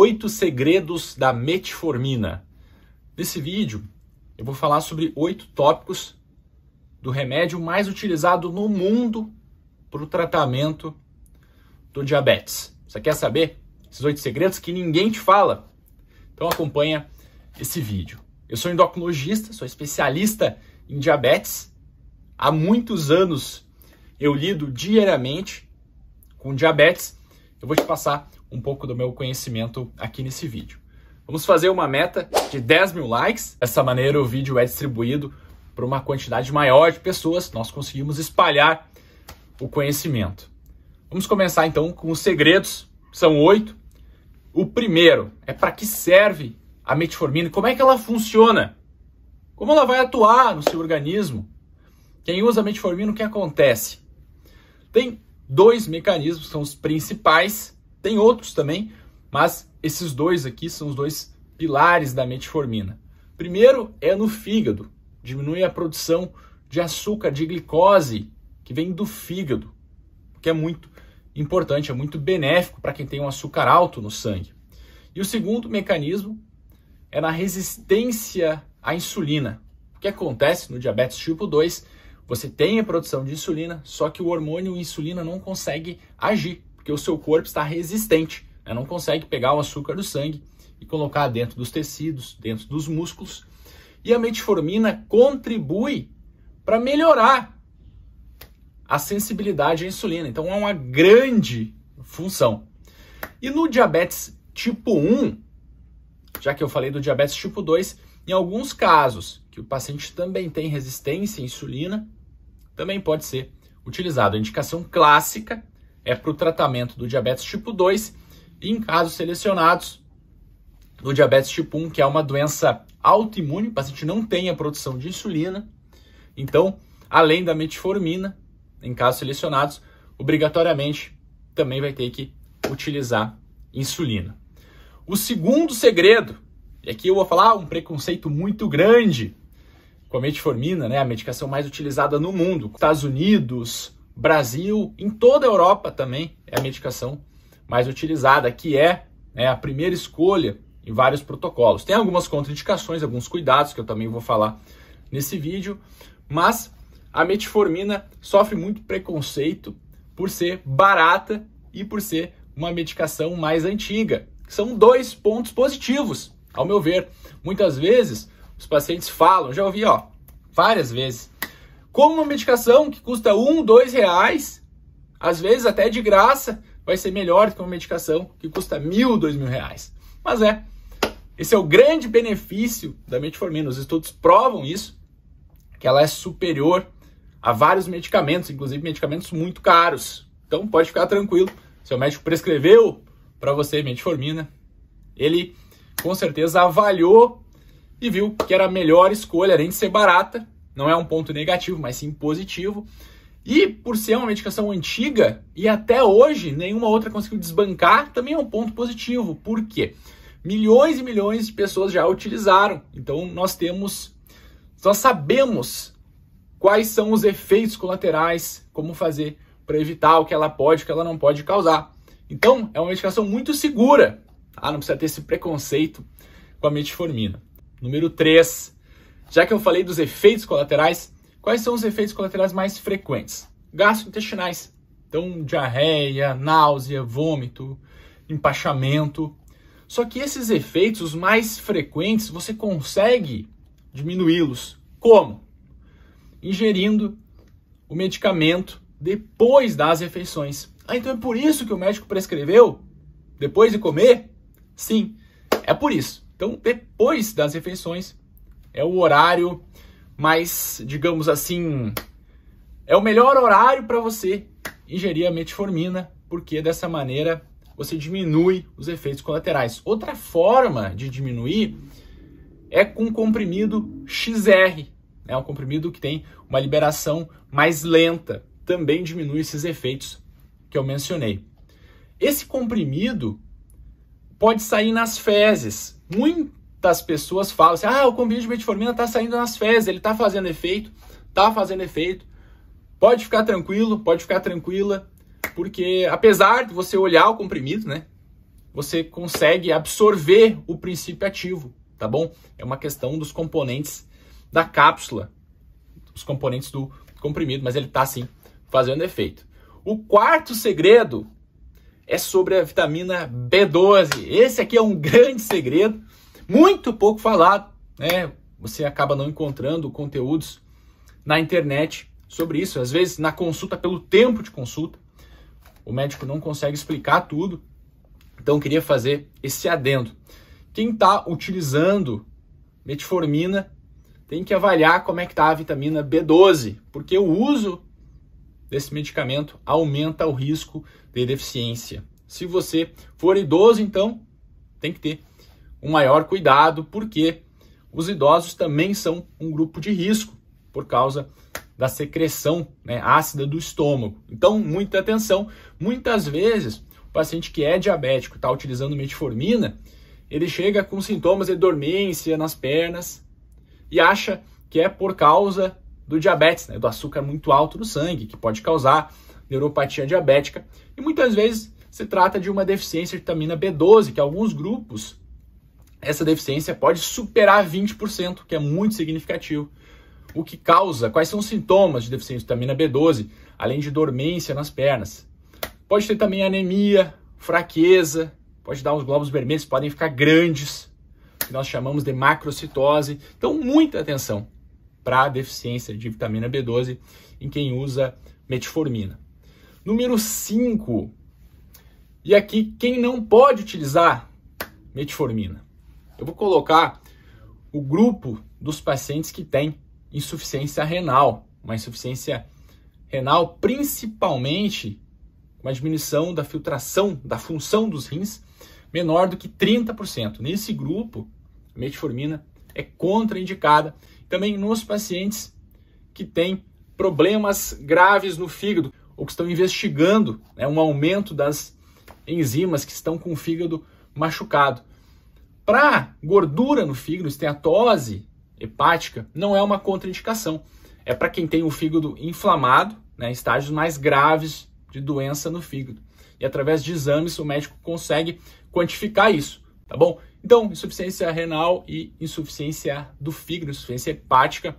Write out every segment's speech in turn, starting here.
Oito segredos da metformina. Nesse vídeo, eu vou falar sobre oito tópicos do remédio mais utilizado no mundo para o tratamento do diabetes. Você quer saber esses oito segredos que ninguém te fala? Então acompanha esse vídeo. Eu sou endocrinologista, sou especialista em diabetes. Há muitos anos eu lido diariamente com diabetes. Eu vou te passar um pouco do meu conhecimento aqui nesse vídeo. Vamos fazer uma meta de 10 mil likes. Dessa maneira o vídeo é distribuído para uma quantidade maior de pessoas, nós conseguimos espalhar o conhecimento. Vamos começar então com os segredos, são oito. O primeiro é para que serve a metformina, como é que ela funciona, como ela vai atuar no seu organismo. Quem usa metformina, o que acontece? Tem dois mecanismos, são os principais, tem outros também, mas esses dois aqui são os dois pilares da metformina. Primeiro é no fígado, diminui a produção de açúcar, de glicose, que vem do fígado, que é muito importante, é muito benéfico para quem tem um açúcar alto no sangue. E o segundo mecanismo é na resistência à insulina. O que acontece no diabetes tipo 2? Você tem a produção de insulina, só que o hormônio insulina não consegue agir porque o seu corpo está resistente, né? não consegue pegar o açúcar do sangue e colocar dentro dos tecidos, dentro dos músculos. E a metformina contribui para melhorar a sensibilidade à insulina. Então é uma grande função. E no diabetes tipo 1, já que eu falei do diabetes tipo 2, em alguns casos que o paciente também tem resistência à insulina, também pode ser utilizado. A indicação clássica é para o tratamento do diabetes tipo 2 e, em casos selecionados, do diabetes tipo 1, que é uma doença autoimune, o paciente não tem a produção de insulina. Então, além da metformina, em casos selecionados, obrigatoriamente também vai ter que utilizar insulina. O segundo segredo, e aqui eu vou falar um preconceito muito grande com a metformina, né, a medicação mais utilizada no mundo, Estados Unidos, Brasil, em toda a Europa também é a medicação mais utilizada, que é né, a primeira escolha em vários protocolos. Tem algumas contraindicações, alguns cuidados que eu também vou falar nesse vídeo, mas a metformina sofre muito preconceito por ser barata e por ser uma medicação mais antiga. São dois pontos positivos, ao meu ver. Muitas vezes os pacientes falam, já ouvi ó, várias vezes, como uma medicação que custa um, dois reais, às vezes até de graça, vai ser melhor que uma medicação que custa mil, dois mil reais. Mas é, esse é o grande benefício da metformina. Os estudos provam isso, que ela é superior a vários medicamentos, inclusive medicamentos muito caros. Então pode ficar tranquilo, seu médico prescreveu para você metformina, ele com certeza avaliou e viu que era a melhor escolha, além de ser barata, não é um ponto negativo, mas sim positivo. E por ser uma medicação antiga e até hoje nenhuma outra conseguiu desbancar, também é um ponto positivo. Por quê? Milhões e milhões de pessoas já utilizaram. Então nós temos, nós sabemos quais são os efeitos colaterais, como fazer para evitar o que ela pode, o que ela não pode causar. Então é uma medicação muito segura, ah Não precisa ter esse preconceito com a metformina. Número 3, já que eu falei dos efeitos colaterais, quais são os efeitos colaterais mais frequentes? Gastrointestinais. Então, diarreia, náusea, vômito, empachamento. Só que esses efeitos, os mais frequentes, você consegue diminuí-los. Como? Ingerindo o medicamento depois das refeições. Ah, então é por isso que o médico prescreveu? Depois de comer? Sim, é por isso. Então, depois das refeições, é o horário mais, digamos assim, é o melhor horário para você ingerir a metformina, porque dessa maneira você diminui os efeitos colaterais. Outra forma de diminuir é com comprimido XR, é né? um comprimido que tem uma liberação mais lenta, também diminui esses efeitos que eu mencionei. Esse comprimido pode sair nas fezes. Muito das pessoas falam assim: ah, o combinado de metformina está saindo nas fezes, ele está fazendo efeito, está fazendo efeito. Pode ficar tranquilo, pode ficar tranquila, porque apesar de você olhar o comprimido, né, você consegue absorver o princípio ativo, tá bom? É uma questão dos componentes da cápsula, os componentes do comprimido, mas ele está sim fazendo efeito. O quarto segredo é sobre a vitamina B12. Esse aqui é um grande segredo muito pouco falado, né? Você acaba não encontrando conteúdos na internet sobre isso. Às vezes, na consulta, pelo tempo de consulta, o médico não consegue explicar tudo. Então, queria fazer esse adendo. Quem está utilizando metformina tem que avaliar como é que está a vitamina B12, porque o uso desse medicamento aumenta o risco de deficiência. Se você for idoso, então tem que ter um maior cuidado, porque os idosos também são um grupo de risco por causa da secreção né, ácida do estômago. Então, muita atenção. Muitas vezes, o paciente que é diabético está utilizando metformina, ele chega com sintomas de dormência nas pernas e acha que é por causa do diabetes, né, do açúcar muito alto no sangue, que pode causar neuropatia diabética. E muitas vezes se trata de uma deficiência de vitamina B12, que alguns grupos essa deficiência pode superar 20%, que é muito significativo. O que causa? Quais são os sintomas de deficiência de vitamina B12, além de dormência nas pernas? Pode ter também anemia, fraqueza, pode dar uns globos vermelhos, podem ficar grandes, que nós chamamos de macrocitose. Então, muita atenção para a deficiência de vitamina B12 em quem usa metformina. Número 5. E aqui, quem não pode utilizar metformina? Eu vou colocar o grupo dos pacientes que têm insuficiência renal, uma insuficiência renal principalmente uma diminuição da filtração, da função dos rins menor do que 30%. Nesse grupo, metformina é contraindicada. Também nos pacientes que têm problemas graves no fígado ou que estão investigando né, um aumento das enzimas que estão com o fígado machucado. Para gordura no fígado, esteatose hepática, não é uma contraindicação. É para quem tem o fígado inflamado, né, estágios mais graves de doença no fígado. E através de exames o médico consegue quantificar isso, tá bom? Então, insuficiência renal e insuficiência do fígado, insuficiência hepática,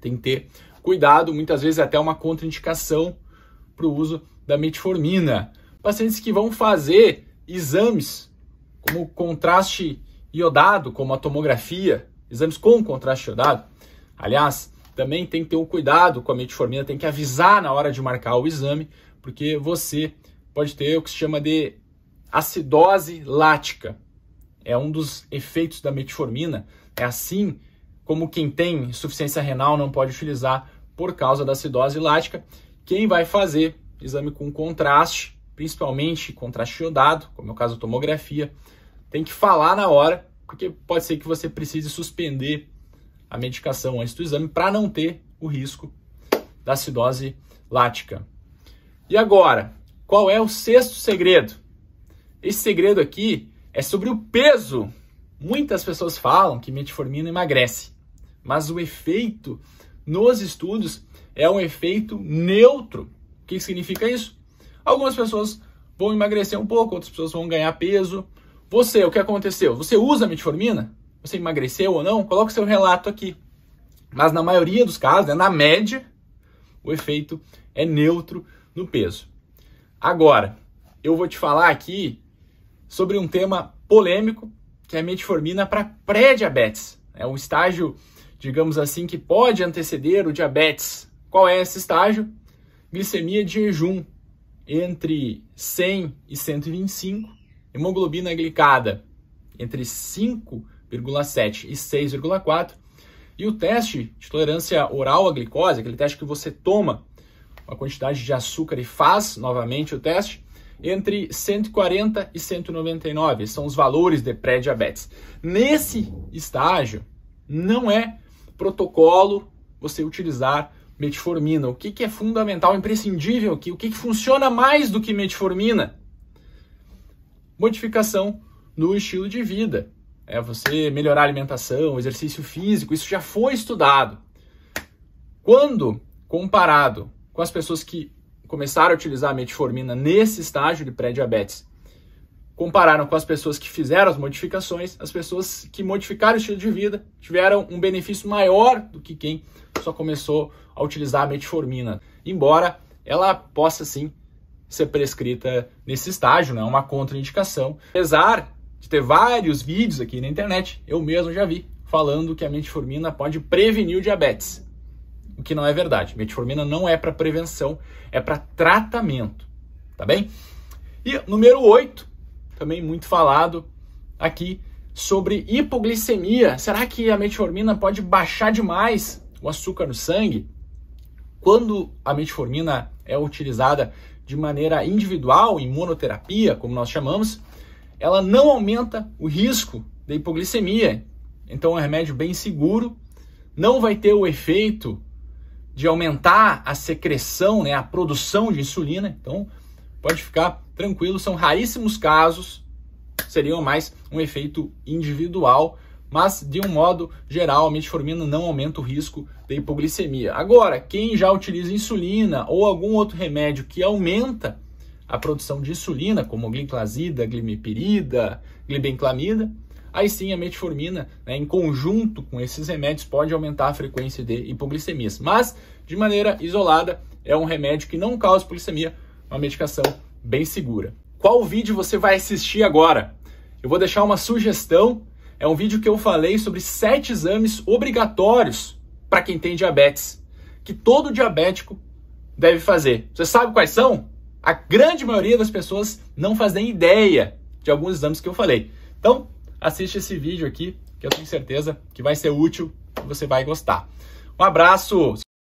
tem que ter cuidado, muitas vezes até uma contraindicação para o uso da metformina. Pacientes que vão fazer exames como contraste iodado, como a tomografia, exames com contraste iodado. Aliás, também tem que ter um cuidado com a metformina, tem que avisar na hora de marcar o exame, porque você pode ter o que se chama de acidose lática. É um dos efeitos da metformina. É assim como quem tem insuficiência renal não pode utilizar por causa da acidose lática. Quem vai fazer exame com contraste, principalmente contraste iodado, como é o caso da tomografia, tem que falar na hora, porque pode ser que você precise suspender a medicação antes do exame para não ter o risco da acidose lática. E agora, qual é o sexto segredo? Esse segredo aqui é sobre o peso. Muitas pessoas falam que metformina emagrece, mas o efeito nos estudos é um efeito neutro. O que significa isso? Algumas pessoas vão emagrecer um pouco, outras pessoas vão ganhar peso, você, o que aconteceu? Você usa metformina? Você emagreceu ou não? Coloque seu relato aqui. Mas na maioria dos casos, né, na média, o efeito é neutro no peso. Agora, eu vou te falar aqui sobre um tema polêmico, que é a metformina para pré-diabetes. É um estágio, digamos assim, que pode anteceder o diabetes. Qual é esse estágio? Glicemia de jejum entre 100 e 125 hemoglobina glicada entre 5,7 e 6,4, e o teste de tolerância oral à glicose, aquele teste que você toma uma quantidade de açúcar e faz novamente o teste, entre 140 e 199, são os valores de pré-diabetes. Nesse estágio, não é protocolo você utilizar metformina. O que, que é fundamental, imprescindível aqui? O que, que funciona mais do que metformina? modificação no estilo de vida. É você melhorar a alimentação, exercício físico, isso já foi estudado. Quando comparado com as pessoas que começaram a utilizar a metformina nesse estágio de pré-diabetes, compararam com as pessoas que fizeram as modificações, as pessoas que modificaram o estilo de vida tiveram um benefício maior do que quem só começou a utilizar a metformina, embora ela possa sim ser prescrita nesse estágio, né? Uma contraindicação. Apesar de ter vários vídeos aqui na internet, eu mesmo já vi, falando que a metformina pode prevenir o diabetes. O que não é verdade. Metformina não é para prevenção, é para tratamento. Tá bem? E número 8, também muito falado aqui, sobre hipoglicemia. Será que a metformina pode baixar demais o açúcar no sangue? Quando a metformina é utilizada de maneira individual, imunoterapia, como nós chamamos, ela não aumenta o risco da hipoglicemia. Então é um remédio bem seguro, não vai ter o efeito de aumentar a secreção, né, a produção de insulina. Então pode ficar tranquilo, são raríssimos casos, seriam mais um efeito individual mas de um modo geral, a metformina não aumenta o risco de hipoglicemia. Agora, quem já utiliza insulina ou algum outro remédio que aumenta a produção de insulina, como gliclazida, glimepirida, glibenclamida, aí sim a metformina, né, em conjunto com esses remédios, pode aumentar a frequência de hipoglicemias. Mas, de maneira isolada, é um remédio que não causa hipoglicemia, uma medicação bem segura. Qual vídeo você vai assistir agora? Eu vou deixar uma sugestão é um vídeo que eu falei sobre sete exames obrigatórios para quem tem diabetes, que todo diabético deve fazer. Você sabe quais são? A grande maioria das pessoas não faz nem ideia de alguns exames que eu falei. Então, assiste esse vídeo aqui, que eu tenho certeza que vai ser útil e você vai gostar. Um abraço!